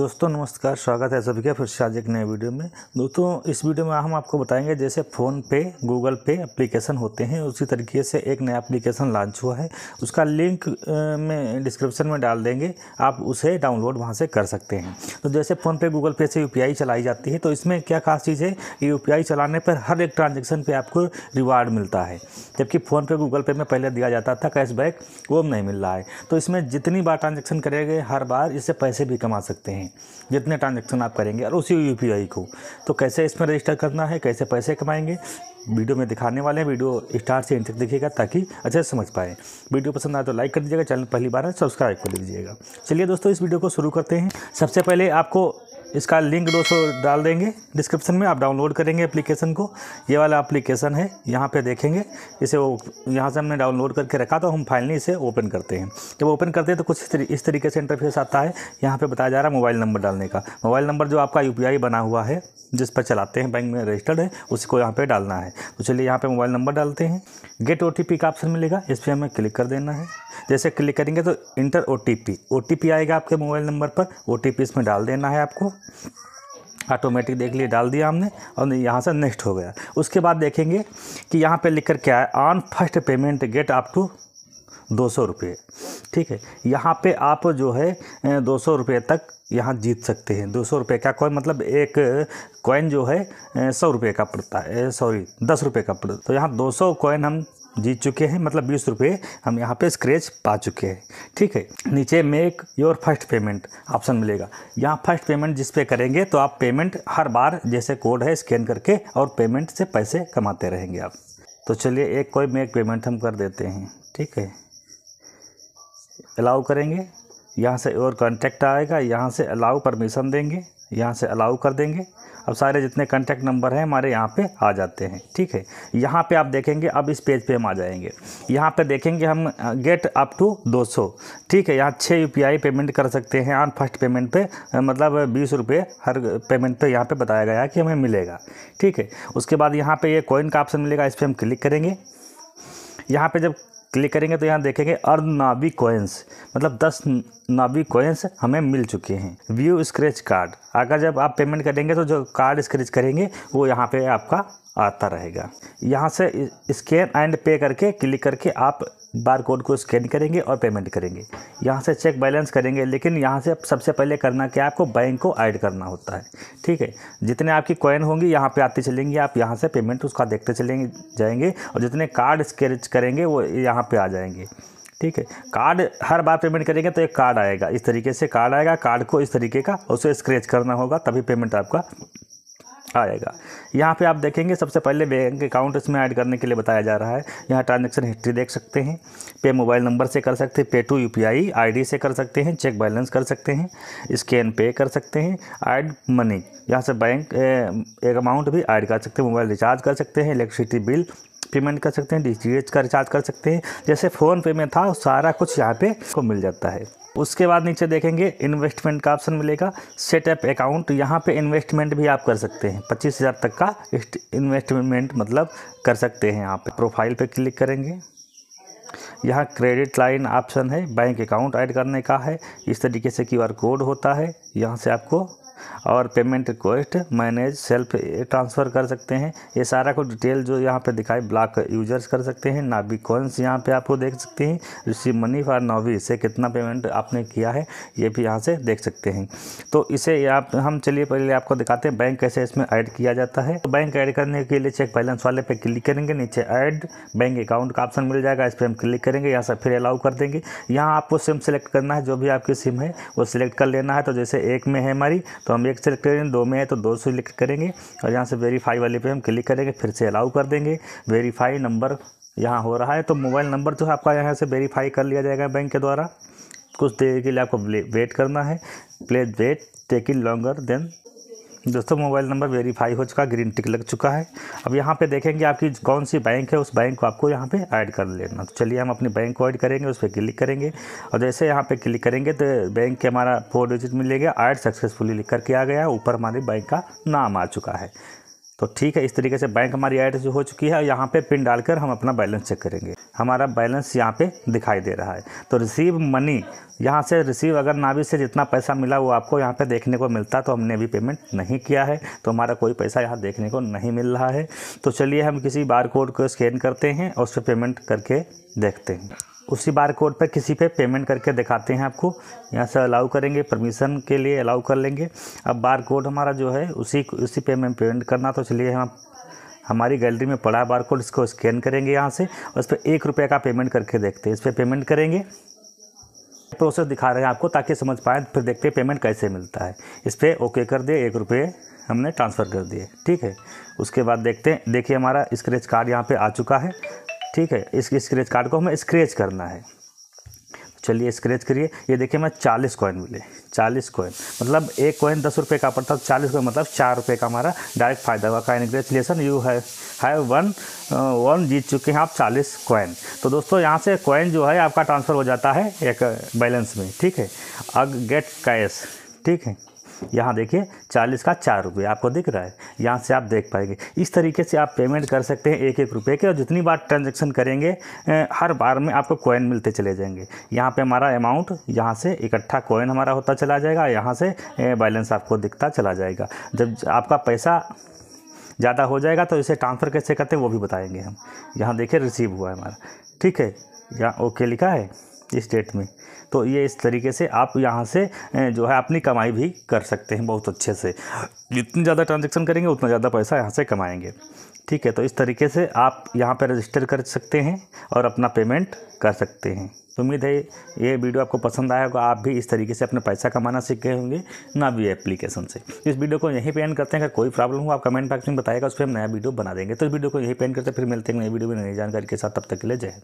दोस्तों नमस्कार स्वागत है सभी का फिर से आज एक नए वीडियो में दोस्तों इस वीडियो में हम आपको बताएंगे जैसे फ़ोन पे गूगल पे एप्लीकेशन होते हैं उसी तरीके से एक नया एप्लीकेशन लॉन्च हुआ है उसका लिंक में डिस्क्रिप्शन में डाल देंगे आप उसे डाउनलोड वहाँ से कर सकते हैं तो जैसे फ़ोनपे गूगल पे से यू चलाई जाती है तो इसमें क्या खास चीज़ है कि यू चलाने पर हर एक ट्रांजेक्शन पर आपको रिवार्ड मिलता है जबकि फ़ोनपे गूगल पे में पहले दिया जाता था कैशबैक वो नहीं मिल रहा है तो इसमें जितनी बार ट्रांजेक्शन करेंगे हर बार इससे पैसे भी कमा सकते हैं हैं जितने ट्रांजेक्शन आप करेंगे और उसी यू को तो कैसे इसमें रजिस्टर करना है कैसे पैसे कमाएंगे वीडियो में दिखाने वाले हैं वीडियो स्टार्ट से इंटर तक देखिएगा ताकि अच्छे से समझ पाएँ वीडियो पसंद आए तो लाइक कर दीजिएगा चैनल पहली बार है सब्सक्राइब कर दीजिएगा चलिए दोस्तों इस वीडियो को शुरू करते हैं सबसे पहले आपको इसका लिंक दोस्तों डाल देंगे डिस्क्रिप्शन में आप डाउनलोड करेंगे एप्लीकेशन को ये वाला एप्लीकेशन है यहाँ पे देखेंगे इसे यहाँ से हमने डाउनलोड करके रखा तो हम फाइनली इसे ओपन करते हैं जब ओपन करते हैं तो कुछ इस तरीके से इंटरफेस आता है यहाँ पर बताया जा रहा है मोबाइल नंबर डालने का मोबाइल नंबर जो आपका यू बना हुआ है जिस पर चलाते हैं बैंक में रजिस्टर्ड है उसको यहाँ पर डालना है तो चलिए यहाँ पर मोबाइल नंबर डालते हैं गेट ओ का ऑप्शन मिलेगा इस पर हमें क्लिक कर देना है जैसे क्लिक करेंगे तो इंटर ओ टी आएगा आपके मोबाइल नंबर पर ओ इसमें डाल देना है आपको ऑटोमेटिक देख लिए डाल दिया हमने और यहाँ से नेक्स्ट हो गया उसके बाद देखेंगे कि यहाँ पे लिख कर क्या है on first payment get up to दो सौ रुपये ठीक है यहाँ पे आप जो है दो सौ रुपये तक यहाँ जीत सकते हैं दो सौ रुपये का कॉइन मतलब एक कॉइन जो है सौ रुपये का पड़ता है सॉरी दस रुपये का पड़ता है तो यहाँ दो सौ कॉइन हम जीत चुके हैं मतलब बीस रुपये हम यहाँ पे स्क्रैच पा चुके हैं ठीक है नीचे make your first payment option मिलेगा यहाँ फर्स्ट पेमेंट जिस पे करेंगे तो आप पेमेंट हर बार जैसे कोड है स्कैन करके और पेमेंट से पैसे कमाते रहेंगे आप तो चलिए एक कोई मेक पेमेंट हम कर देते हैं ठीक है अलाउ करेंगे यहाँ से और कॉन्टैक्ट आएगा यहाँ से अलाउ परमिशन देंगे यहाँ से अलाउ कर देंगे अब सारे जितने कॉन्टैक्ट नंबर हैं हमारे यहाँ पे आ जाते हैं ठीक है यहाँ पे आप देखेंगे अब इस पेज पे हम आ जाएंगे यहाँ पे देखेंगे हम गेट अप टू 200 ठीक है यहाँ छः यू पेमेंट कर सकते हैं ऑन फर्स्ट पेमेंट पे मतलब बीस रुपये हर पेमेंट पे यहाँ पे बताया गया कि हमें मिलेगा ठीक है उसके बाद यहाँ पे ये यह कॉइन का ऑप्शन मिलेगा इस पर हम क्लिक करेंगे यहाँ पर जब क्लिक करेंगे तो यहाँ देखेंगे अर्ध नाबी कोइंस मतलब 10 नाबी कोइंस हमें मिल चुके हैं व्यू स्क्रैच कार्ड अगर जब आप पेमेंट करेंगे तो जो कार्ड स्क्रैच करेंगे वो यहाँ पे आपका आता रहेगा यहाँ से स्कैन एंड पे करके क्लिक करके आप बार कोड को स्कैन करेंगे और पेमेंट करेंगे यहाँ से चेक बैलेंस करेंगे लेकिन यहाँ से सबसे पहले करना क्या आपको बैंक को ऐड करना होता है ठीक है जितने आपकी कॉइन होंगी यहाँ पे आती चलेंगे आप यहाँ से पेमेंट उसका देखते चलेंगे जाएंगे और जितने कार्ड स्केच करेंगे वो यहाँ पर आ जाएंगे ठीक है कार्ड हर बार पेमेंट करेंगे तो एक कार्ड आएगा इस तरीके से कार्ड आएगा कार्ड को इस तरीके का उसे स्क्रैच करना होगा तभी पेमेंट आपका आ जाएगा यहाँ पे आप देखेंगे सबसे पहले बैंक अकाउंट इसमें ऐड करने के लिए बताया जा रहा है यहाँ ट्रांजैक्शन हिस्ट्री देख सकते हैं पे मोबाइल नंबर से कर सकते हैं पे टू यूपीआई आईडी से कर सकते हैं चेक बैलेंस कर सकते हैं स्कैन पे कर सकते हैं ऐड मनी यहाँ से बैंक एक अमाउंट भी ऐड कर सकते हैं मोबाइल रिचार्ज कर सकते हैं इलेक्ट्रिसिटी बिल पेमेंट कर सकते हैं डी का रिचार्ज कर सकते हैं जैसे फ़ोनपे में था सारा कुछ यहाँ पे को मिल जाता है उसके बाद नीचे देखेंगे इन्वेस्टमेंट का ऑप्शन मिलेगा सेटअप अकाउंट यहाँ पे इन्वेस्टमेंट भी आप कर सकते हैं पच्चीस हज़ार तक का इन्वेस्टमेंट मतलब कर सकते हैं यहाँ पे प्रोफाइल पे क्लिक करेंगे यहाँ क्रेडिट लाइन ऑप्शन है बैंक अकाउंट ऐड करने का है इस तरीके से क्यूआर कोड होता है यहाँ से आपको और payment request manage self transfer कर सकते हैं ये सारा को डिटेल जो यहाँ पे दिखाई ब्लॉक यूजर्स कर सकते हैं नाबी कॉइन्स यहाँ पे आपको देख सकते हैं रिसीव मनी फॉर नावी से कितना पेमेंट आपने किया है ये भी यहाँ से देख सकते हैं तो इसे आप हम चलिए पहले आपको दिखाते हैं बैंक कैसे इसमें ऐड किया जाता है तो बैंक ऐड करने के लिए चेक बैलेंस वाले पे क्लिक करेंगे नीचे ऐड बैंक अकाउंट का ऑप्शन मिल जाएगा इस पर हम क्लिक करेंगे यहाँ से फिर अलाउ कर देंगे यहाँ आपको सिम सेलेक्ट करना है जो भी आपकी सिम है वो सिलेक्ट कर लेना है तो जैसे एक में है हमारी तो तो हम एक सेलेक्ट करेंगे दो में है तो दो सेलेक्ट करेंगे और यहाँ से वेरीफाई वाले पे हम क्लिक करेंगे फिर से अलाउ कर देंगे वेरीफाई नंबर यहाँ हो रहा है तो मोबाइल नंबर जो है आपका यहाँ से वेरीफाई कर लिया जाएगा बैंक के द्वारा कुछ देर के लिए आपको वेट करना है please wait taking longer than दोस्तों मोबाइल नंबर वेरीफाई हो चुका ग्रीन टिक लग चुका है अब यहाँ पे देखेंगे आपकी कौन सी बैंक है उस बैंक को आपको यहाँ पे ऐड कर लेना तो चलिए हम अपनी बैंक को ऐड करेंगे उस पर क्लिक करेंगे और जैसे यहाँ पे क्लिक करेंगे तो बैंक के हमारा फोर डिजिट मिलेगा ऐड सक्सेसफुली लिख करके आ गया ऊपर हमारे बैंक का नाम आ चुका है तो ठीक है इस तरीके से बैंक हमारी ऐड जो हो चुकी है यहाँ पे पिन डालकर हम अपना बैलेंस चेक करेंगे हमारा बैलेंस यहाँ पे दिखाई दे रहा है तो रिसीव मनी यहाँ से रिसीव अगर नाभि से जितना पैसा मिला वो आपको यहाँ पे देखने को मिलता तो हमने अभी पेमेंट नहीं किया है तो हमारा कोई पैसा यहाँ देखने को नहीं मिल रहा है तो चलिए हम किसी बार कोड को स्कैन करते हैं और उस पर पेमेंट करके देखते हैं उसी बार कोड पर किसी पे पेमेंट करके दिखाते हैं आपको यहाँ से अलाउ करेंगे परमिशन के लिए अलाउ कर लेंगे अब बार कोड हमारा जो है उसी उसी पे हमें पेमेंट करना तो चलिए हम हमारी गैलरी में पड़ा बार कोड इसको स्कैन करेंगे यहाँ से उस पर एक रुपये का पेमेंट करके देखते हैं इस पर पेमेंट करेंगे प्रोसेस दिखा रहे हैं आपको ताकि समझ पाएँ फिर देखते हैं पेमेंट कैसे मिलता है इस पर ओके कर दिए एक रुपये हमने ट्रांसफ़र कर दिए ठीक है उसके बाद देखते हैं देखिए हमारा स्क्रेच कार्ड यहाँ पे आ चुका है ठीक है इस स्क्रेच कार्ड को हमें स्क्रेच करना है चलिए स्क्रेच करिए ये देखिए मैं 40 कॉइन मिले 40 कॉइन मतलब एक कॉइन दस रुपये का पड़ता है तो चालीस कॉइन मतलब चार रुपये का हमारा डायरेक्ट फायदा हुआ कांग्रेचुलेसन यू है हैव वन वन जीत चुके हैं आप 40 कॉइन तो दोस्तों यहाँ से कॉइन जो है आपका ट्रांसफ़र हो जाता है एक बैलेंस में ठीक है अग गेट कैश ठीक है यहाँ देखिए चालीस का चार रुपये आपको दिख रहा है यहाँ से आप देख पाएंगे इस तरीके से आप पेमेंट कर सकते हैं एक एक रुपये के और जितनी बार ट्रांजेक्शन करेंगे हर बार में आपको कॉइन मिलते चले जाएंगे यहाँ पर हमारा अमाउंट यहाँ से इकट्ठा कॉइन हमारा होता चला जाएगा यहाँ से बैलेंस आपको दिखता चला जाएगा जब आपका पैसा ज़्यादा हो जाएगा तो इसे ट्रांसफ़र कैसे करते हैं वो भी बताएंगे हम यहाँ देखिए रिसीव हुआ है हमारा ठीक है यहाँ ओके लिखा है स्टेट में तो ये इस तरीके से आप यहाँ से जो है अपनी कमाई भी कर सकते हैं बहुत अच्छे से जितनी ज़्यादा ट्रांजेक्शन करेंगे उतना ज़्यादा पैसा यहाँ से कमाएंगे ठीक है तो इस तरीके से आप यहाँ पर रजिस्टर कर सकते हैं और अपना पेमेंट कर सकते हैं उम्मीद है ये वीडियो आपको पसंद आया होगा आप भी इस तरीके से अपना पैसा कमाना सीख गए होंगे ना भी एप्लीकेशन से इस वीडियो को यहीं पे एंड करते हैं अगर कोई प्रॉब्लम हो आप कमेंट बॉक्स में बताएगा उस पर हम नया वीडियो बना देंगे तो इस वीडियो को यहीं पे एंड करते हैं फिर मिलते हैं नई वीडियो में नई जानकारी के साथ तब तक के लिए जय